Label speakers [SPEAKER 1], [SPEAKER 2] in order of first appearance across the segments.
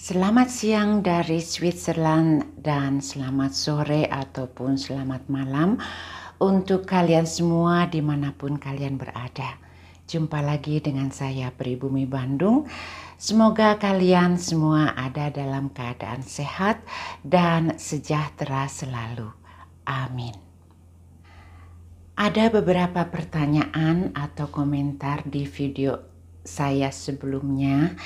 [SPEAKER 1] Selamat siang dari Switzerland dan selamat sore ataupun selamat malam untuk kalian semua dimanapun kalian berada. Jumpa lagi dengan saya Pribumi Bandung. Semoga kalian semua ada dalam keadaan sehat dan sejahtera selalu. Amin. Ada beberapa pertanyaan atau komentar di video saya sebelumnya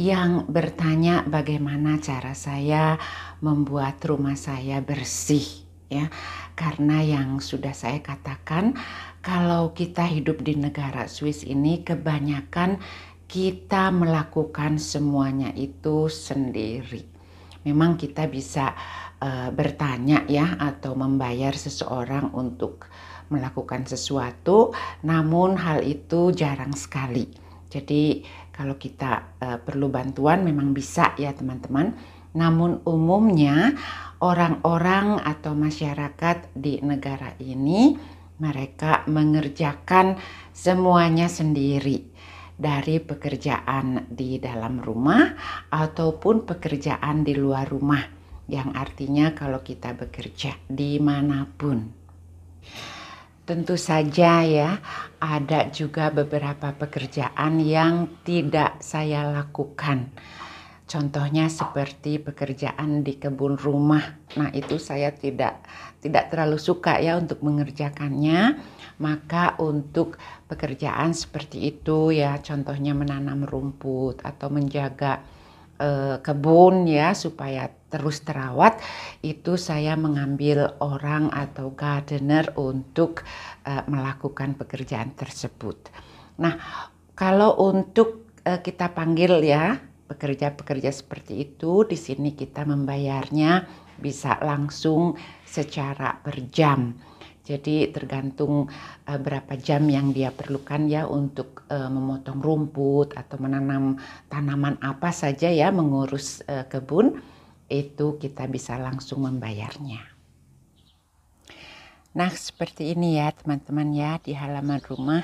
[SPEAKER 1] yang bertanya bagaimana cara saya membuat rumah saya bersih ya karena yang sudah saya katakan kalau kita hidup di negara Swiss ini kebanyakan kita melakukan semuanya itu sendiri memang kita bisa uh, bertanya ya atau membayar seseorang untuk melakukan sesuatu namun hal itu jarang sekali jadi kalau kita e, perlu bantuan memang bisa ya teman-teman. Namun umumnya orang-orang atau masyarakat di negara ini mereka mengerjakan semuanya sendiri dari pekerjaan di dalam rumah ataupun pekerjaan di luar rumah yang artinya kalau kita bekerja dimanapun tentu saja ya ada juga beberapa pekerjaan yang tidak saya lakukan. Contohnya seperti pekerjaan di kebun rumah. Nah, itu saya tidak tidak terlalu suka ya untuk mengerjakannya. Maka untuk pekerjaan seperti itu ya, contohnya menanam rumput atau menjaga eh, kebun ya supaya terus terawat itu saya mengambil orang atau gardener untuk uh, melakukan pekerjaan tersebut. Nah, kalau untuk uh, kita panggil ya pekerja-pekerja seperti itu di sini kita membayarnya bisa langsung secara per jam. Jadi tergantung uh, berapa jam yang dia perlukan ya untuk uh, memotong rumput atau menanam tanaman apa saja ya mengurus uh, kebun itu kita bisa langsung membayarnya. Nah seperti ini ya teman-teman ya di halaman rumah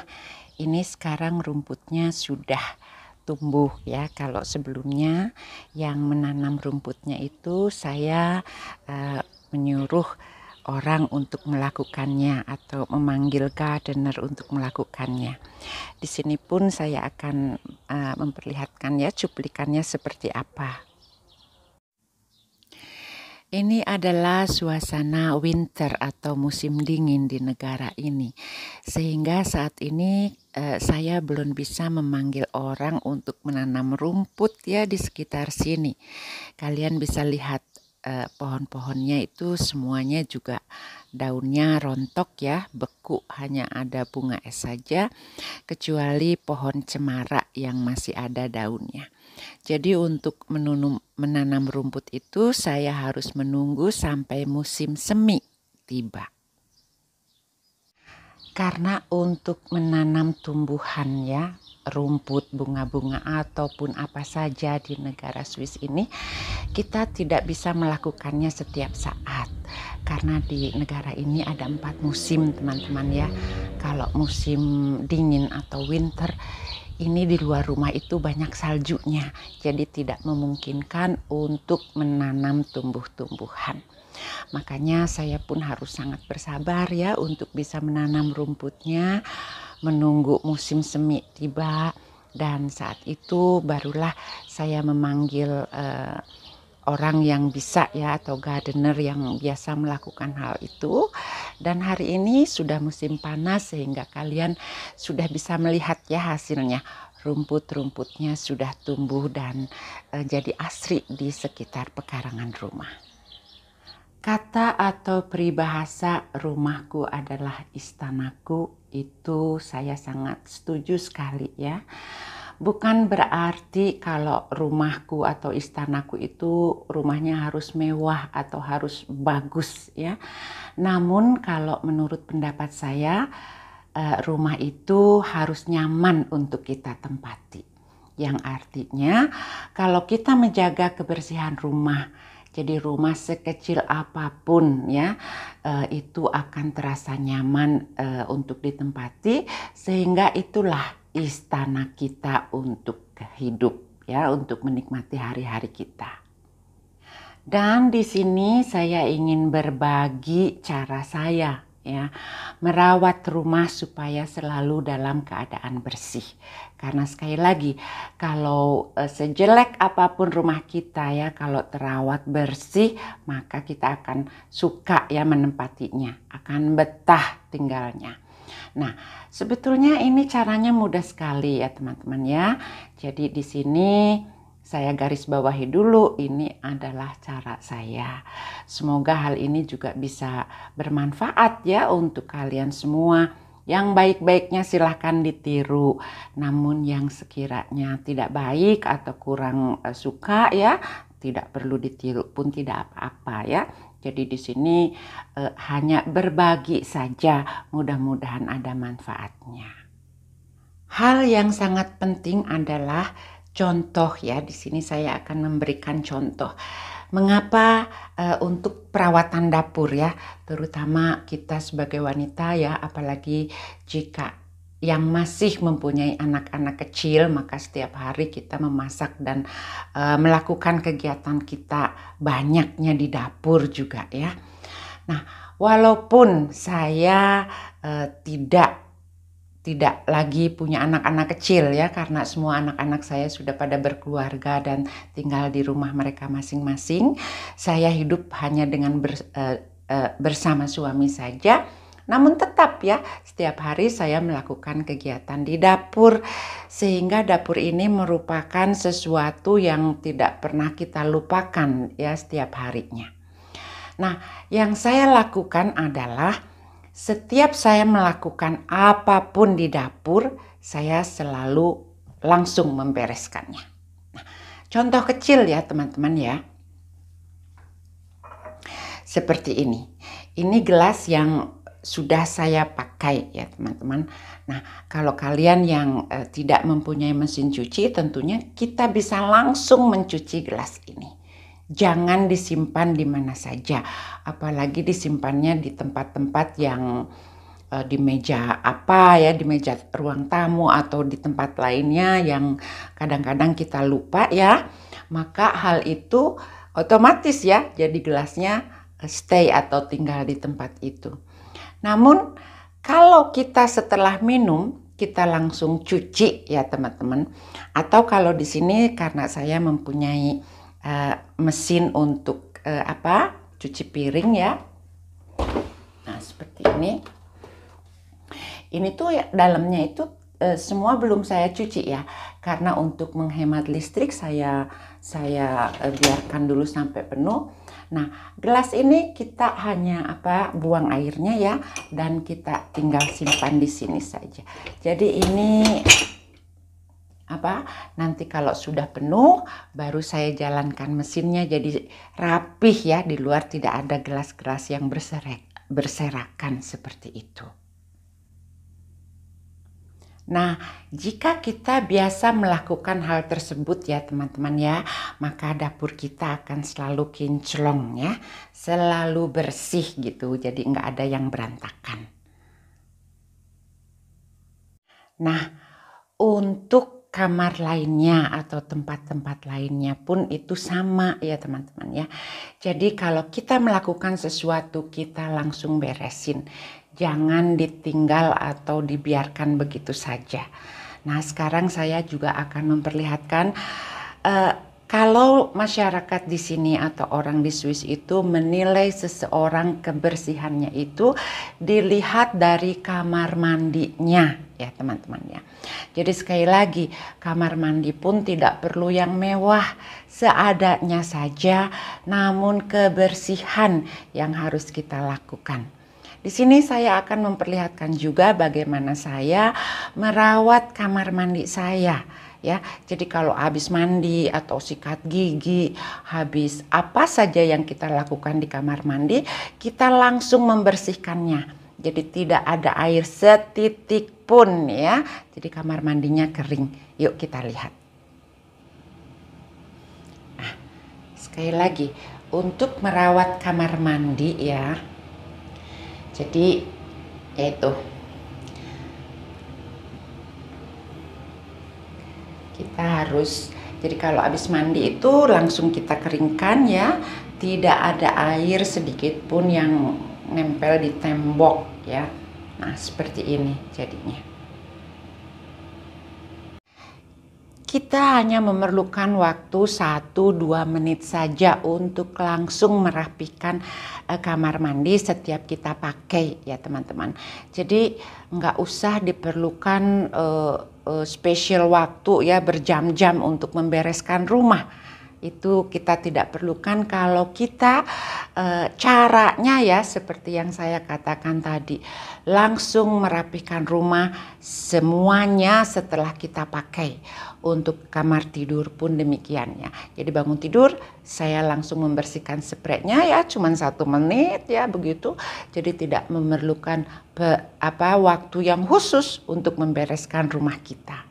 [SPEAKER 1] ini sekarang rumputnya sudah tumbuh ya kalau sebelumnya yang menanam rumputnya itu saya e, menyuruh orang untuk melakukannya atau memanggil gardener untuk melakukannya. Di sini pun saya akan e, memperlihatkan ya cuplikannya seperti apa. Ini adalah suasana winter atau musim dingin di negara ini, sehingga saat ini eh, saya belum bisa memanggil orang untuk menanam rumput ya di sekitar sini. Kalian bisa lihat eh, pohon-pohonnya itu semuanya juga daunnya rontok ya, beku hanya ada bunga es saja, kecuali pohon cemara yang masih ada daunnya. Jadi untuk menunum, menanam rumput itu saya harus menunggu sampai musim semi tiba. Karena untuk menanam tumbuhan ya, rumput, bunga-bunga ataupun apa saja di negara Swiss ini, kita tidak bisa melakukannya setiap saat. Karena di negara ini ada empat musim teman-teman ya. Kalau musim dingin atau winter ini di luar rumah itu banyak saljunya, jadi tidak memungkinkan untuk menanam tumbuh-tumbuhan. Makanya saya pun harus sangat bersabar ya untuk bisa menanam rumputnya, menunggu musim semi tiba dan saat itu barulah saya memanggil Uh, orang yang bisa ya atau gardener yang biasa melakukan hal itu dan hari ini sudah musim panas sehingga kalian sudah bisa melihat ya hasilnya rumput-rumputnya sudah tumbuh dan e, jadi asri di sekitar pekarangan rumah. Kata atau peribahasa rumahku adalah istanaku itu saya sangat setuju sekali ya bukan berarti kalau rumahku atau istanaku itu rumahnya harus mewah atau harus bagus ya. Namun kalau menurut pendapat saya eh, rumah itu harus nyaman untuk kita tempati. Yang artinya kalau kita menjaga kebersihan rumah, jadi rumah sekecil apapun ya eh, itu akan terasa nyaman eh, untuk ditempati sehingga itulah istana kita untuk hidup ya, untuk menikmati hari-hari kita. Dan di sini saya ingin berbagi cara saya ya merawat rumah supaya selalu dalam keadaan bersih karena sekali lagi kalau eh, sejelek apapun rumah kita ya kalau terawat bersih maka kita akan suka ya menempatinya akan betah tinggalnya Nah, sebetulnya ini caranya mudah sekali ya teman-teman ya. Jadi di sini saya garis bawahi dulu ini adalah cara saya. Semoga hal ini juga bisa bermanfaat ya untuk kalian semua. Yang baik-baiknya silahkan ditiru, namun yang sekiranya tidak baik atau kurang eh, suka ya tidak perlu ditiru pun tidak apa-apa ya. Jadi di sini eh, hanya berbagi saja, mudah-mudahan ada manfaatnya. Hal yang sangat penting adalah contoh ya. Di sini saya akan memberikan contoh. Mengapa e, untuk perawatan dapur ya, terutama kita sebagai wanita ya, apalagi jika yang masih mempunyai anak-anak kecil, maka setiap hari kita memasak dan e, melakukan kegiatan kita banyaknya di dapur juga ya. Nah, walaupun saya e, tidak tidak lagi punya anak-anak kecil ya karena semua anak-anak saya sudah pada berkeluarga dan tinggal di rumah mereka masing-masing. Saya hidup hanya dengan ber, e, eh, e, bersama suami saja namun tetap ya, setiap hari saya melakukan kegiatan di dapur sehingga dapur ini merupakan sesuatu yang tidak pernah kita lupakan ya setiap harinya. Nah, yang saya lakukan adalah setiap saya melakukan apapun di dapur, saya selalu langsung membereskannya. Nah, contoh kecil ya teman-teman ya seperti ini. Ini gelas yang sudah saya pakai ya teman-teman. Nah kalau kalian yang e, tidak mempunyai mesin cuci tentunya kita bisa langsung mencuci gelas ini. Jangan disimpan di mana saja, apalagi disimpannya di tempat-tempat yang e, di meja apa ya, di meja ruang tamu atau di tempat lainnya yang kadang-kadang kita lupa ya. Maka hal itu otomatis ya, jadi gelasnya eh, stay atau tinggal di tempat itu. Namun kalau kita setelah minum kita langsung cuci ya teman-teman. Atau kalau di sini karena saya mempunyai uh, mesin untuk uh, apa cuci piring ya. Nah seperti ini. Ini tuh ya, dalamnya itu e, semua belum saya cuci ya karena untuk menghemat listrik saya saya e, biarkan dulu sampai penuh Nah, gelas ini kita hanya apa buang airnya ya dan kita tinggal simpan di sini saja. Jadi ini apa nanti kalau sudah penuh baru saya jalankan mesinnya jadi rapih ya di luar tidak ada gelas-gelas yang berserak berserakan seperti itu. Nah, jika kita biasa melakukan hal tersebut ya teman-teman ya, maka dapur kita akan selalu kinclong ya, selalu bersih gitu, jadi nggak ada yang berantakan. Nah, untuk kamar lainnya atau tempat-tempat lainnya pun itu sama ya teman-teman ya. Jadi kalau kita melakukan sesuatu kita langsung beresin jangan ditinggal atau dibiarkan begitu saja. Nah, sekarang saya juga akan memperlihatkan uh, kalau masyarakat di sini atau orang di Swiss itu menilai seseorang kebersihannya itu dilihat dari kamar mandinya ya teman-teman ya. Jadi sekali lagi kamar mandi pun tidak perlu yang mewah, seadanya saja namun kebersihan yang harus kita lakukan. Di sini saya akan memperlihatkan juga bagaimana saya merawat kamar mandi saya ya. Jadi kalau habis mandi atau sikat gigi, habis apa saja yang kita lakukan di kamar mandi, kita langsung membersihkannya. Jadi tidak ada air setitik pun ya. Jadi kamar mandinya kering. Yuk kita lihat. Nah, sekali lagi untuk merawat kamar mandi ya jadi ya itu kita harus jadi kalau habis mandi itu langsung kita keringkan ya tidak ada air sedikit pun yang nempel di tembok ya nah seperti ini jadinya kita hanya memerlukan waktu 1-2 menit saja untuk langsung merapikan uh, kamar mandi setiap kita pakai ya teman-teman. Jadi nggak usah diperlukan uh, uh, spesial waktu ya berjam-jam untuk membereskan rumah itu kita tidak perlukan kalau kita e, caranya ya seperti yang saya katakan tadi langsung merapikan rumah semuanya setelah kita pakai untuk kamar tidur pun demikiannya jadi bangun tidur saya langsung membersihkan spraynya ya cuman satu menit ya begitu jadi tidak memerlukan be, apa waktu yang khusus untuk membereskan rumah kita.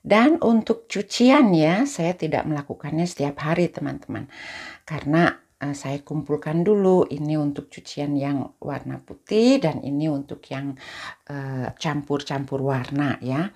[SPEAKER 1] Dan untuk cucian ya, saya tidak melakukannya setiap hari teman-teman. Karena Eh, saya kumpulkan dulu ini untuk cucian yang warna putih dan ini untuk yang eh, campur-campur uh, warna ya.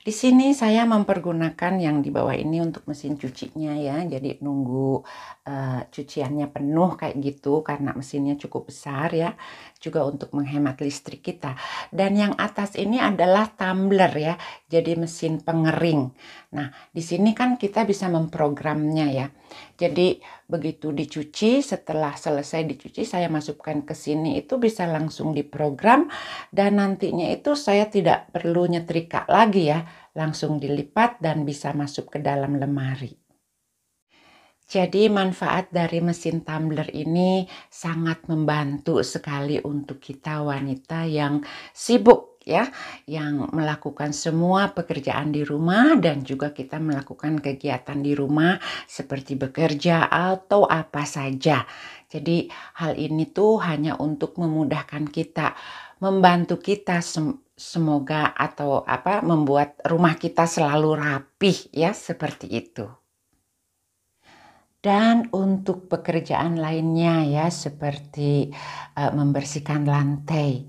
[SPEAKER 1] Di sini saya mempergunakan yang di bawah ini untuk mesin cucinya ya. Jadi nunggu uh, cuciannya penuh kayak gitu karena mesinnya cukup besar ya. Juga untuk menghemat listrik kita. Dan yang atas ini adalah tumbler ya. Jadi mesin pengering. Nah, di sini kan kita bisa memprogramnya ya. Jadi begitu dicuci dicuci, setelah selesai dicuci saya masukkan ke sini itu bisa langsung diprogram dan nantinya itu saya tidak perlu nyetrika lagi ya, langsung dilipat dan bisa masuk ke dalam lemari. Jadi manfaat dari mesin tumbler ini sangat membantu sekali untuk kita wanita yang sibuk ya yang melakukan semua pekerjaan di rumah dan juga kita melakukan kegiatan di rumah seperti bekerja atau apa saja. Jadi hal ini tuh hanya untuk memudahkan kita, membantu kita semoga atau apa membuat rumah kita selalu rapih ya seperti itu. Dan untuk pekerjaan lainnya ya seperti uh, membersihkan lantai,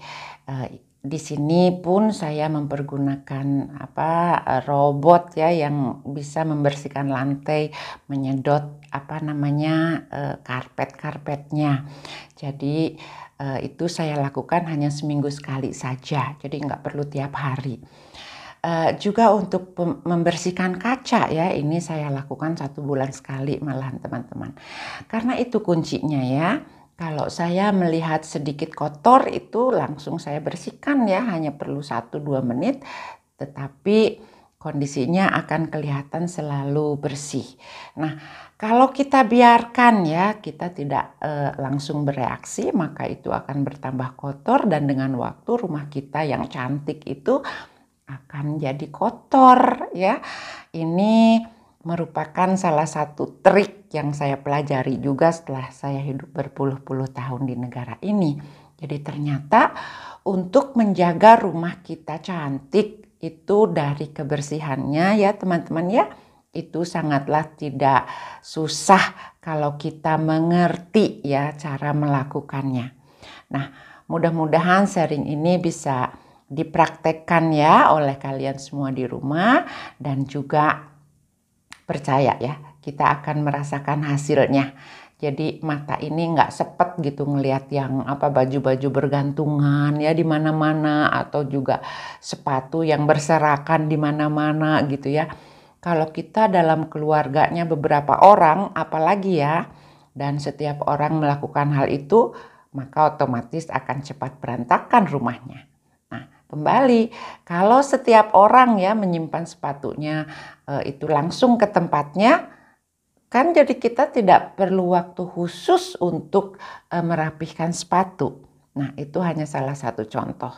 [SPEAKER 1] uh, di sini pun saya mempergunakan apa eh, robot ya yang bisa membersihkan lantai, menyedot apa namanya eh, karpet-karpetnya. Jadi eh, itu saya lakukan hanya seminggu sekali saja, jadi nggak perlu tiap hari. juga untuk membersihkan kaca ya ini saya lakukan satu bulan sekali malahan teman-teman karena itu kuncinya ya kalau saya melihat sedikit kotor itu langsung saya bersihkan ya, hanya perlu 1-2 menit. Tetapi kondisinya akan kelihatan selalu bersih. Nah, kalau kita biarkan ya, kita tidak e, langsung bereaksi, maka itu akan bertambah kotor dan dengan waktu rumah kita yang cantik itu akan jadi kotor ya. Ini merupakan salah satu trik yang saya pelajari juga setelah saya hidup berpuluh-puluh tahun di negara ini. Jadi ternyata untuk menjaga rumah kita cantik itu dari kebersihannya ya teman-teman ya. Itu sangatlah tidak susah kalau kita mengerti ya cara melakukannya. Nah, mudah-mudahan sharing ini bisa dipraktekkan ya oleh kalian semua di rumah dan juga percaya ya kita akan merasakan hasilnya. Jadi mata ini nggak sepet gitu ngelihat yang apa baju-baju bergantungan ya di mana-mana atau juga sepatu yang berserakan di mana-mana gitu ya. Kalau kita dalam keluarganya beberapa orang apalagi ya dan setiap orang melakukan hal itu maka otomatis akan cepat berantakan rumahnya. Kembali, kalau setiap orang ya menyimpan sepatunya e, itu langsung ke tempatnya, kan jadi kita tidak perlu waktu khusus untuk e, merapihkan sepatu. Nah, itu hanya salah satu contoh.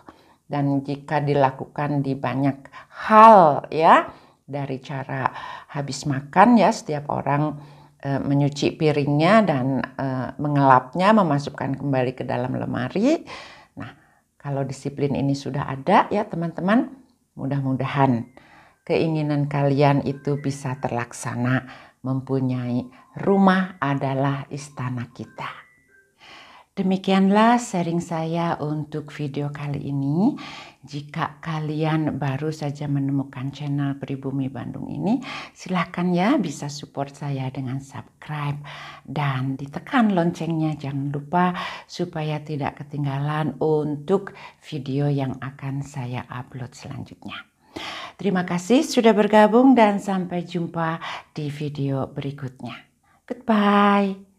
[SPEAKER 1] Dan jika dilakukan di banyak hal ya, dari cara habis makan ya setiap orang e, menyuci piringnya dan e, mengelapnya, memasukkan kembali ke dalam lemari kalau disiplin ini sudah ada ya teman-teman, mudah-mudahan keinginan kalian itu bisa terlaksana. Mempunyai rumah adalah istana kita. Demikianlah sharing saya untuk video kali ini. Jika kalian baru saja menemukan channel Pribumi Bandung ini, silahkan ya bisa support saya dengan subscribe dan ditekan loncengnya. Jangan lupa supaya tidak ketinggalan untuk video yang akan saya upload selanjutnya. Terima kasih sudah bergabung dan sampai jumpa di video berikutnya. Goodbye.